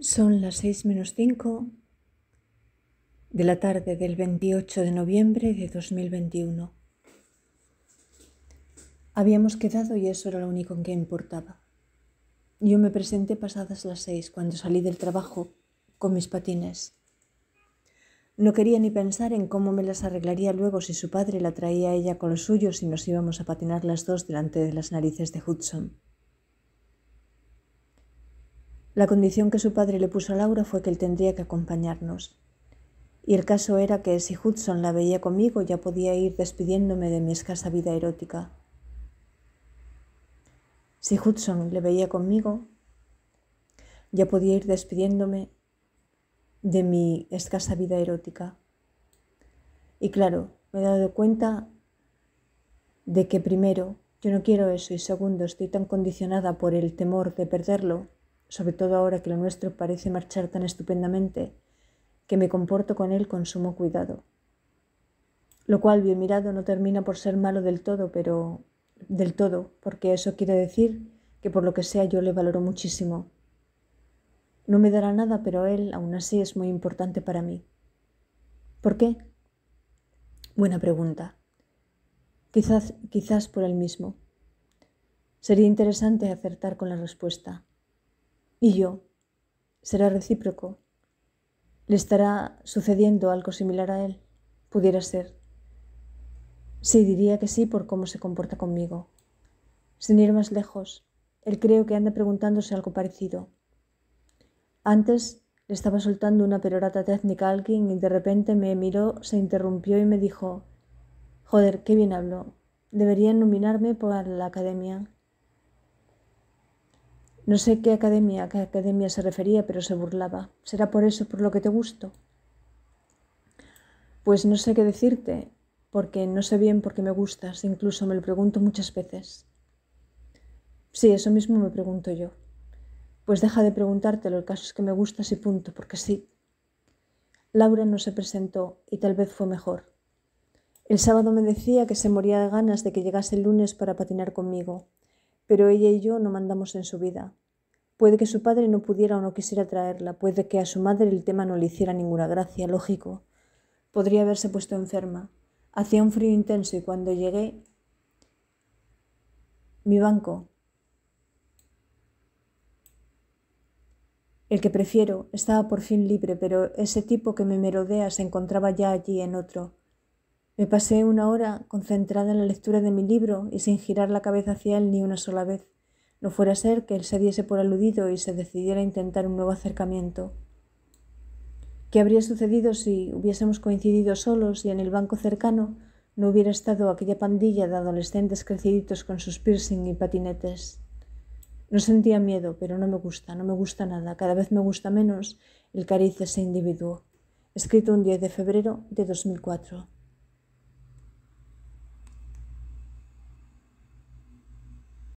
Son las 6 menos 5 de la tarde del 28 de noviembre de 2021. Habíamos quedado y eso era lo único en que importaba. Yo me presenté pasadas las 6 cuando salí del trabajo con mis patines. No quería ni pensar en cómo me las arreglaría luego si su padre la traía a ella con los suyos y nos íbamos a patinar las dos delante de las narices de Hudson. La condición que su padre le puso a Laura fue que él tendría que acompañarnos. Y el caso era que si Hudson la veía conmigo ya podía ir despidiéndome de mi escasa vida erótica. Si Hudson le veía conmigo, ya podía ir despidiéndome de mi escasa vida erótica. Y claro, me he dado cuenta de que primero, yo no quiero eso y segundo, estoy tan condicionada por el temor de perderlo sobre todo ahora que lo nuestro parece marchar tan estupendamente, que me comporto con él con sumo cuidado. Lo cual, bien mirado, no termina por ser malo del todo, pero del todo, porque eso quiere decir que por lo que sea yo le valoro muchísimo. No me dará nada, pero él, aún así, es muy importante para mí. ¿Por qué? Buena pregunta. Quizás, quizás por él mismo. Sería interesante acertar con la respuesta. Y yo. Será recíproco. ¿Le estará sucediendo algo similar a él? Pudiera ser. Sí, diría que sí por cómo se comporta conmigo. Sin ir más lejos, él creo que anda preguntándose algo parecido. Antes le estaba soltando una perorata técnica a alguien y de repente me miró, se interrumpió y me dijo, joder, qué bien hablo. Deberían nominarme por la academia. No sé qué academia, qué academia se refería, pero se burlaba. ¿Será por eso por lo que te gusto? Pues no sé qué decirte, porque no sé bien por qué me gustas, incluso me lo pregunto muchas veces. Sí, eso mismo me pregunto yo. Pues deja de preguntártelo, el caso es que me gustas y punto, porque sí. Laura no se presentó y tal vez fue mejor. El sábado me decía que se moría de ganas de que llegase el lunes para patinar conmigo pero ella y yo no mandamos en su vida. Puede que su padre no pudiera o no quisiera traerla, puede que a su madre el tema no le hiciera ninguna gracia, lógico. Podría haberse puesto enferma. Hacía un frío intenso y cuando llegué... Mi banco, El que prefiero estaba por fin libre, pero ese tipo que me merodea se encontraba ya allí en otro. Me pasé una hora concentrada en la lectura de mi libro y sin girar la cabeza hacia él ni una sola vez. No fuera a ser que él se diese por aludido y se decidiera a intentar un nuevo acercamiento. ¿Qué habría sucedido si hubiésemos coincidido solos y en el banco cercano no hubiera estado aquella pandilla de adolescentes creciditos con sus piercing y patinetes? No sentía miedo, pero no me gusta, no me gusta nada, cada vez me gusta menos el cariz de ese individuo. Escrito un 10 de febrero de 2004.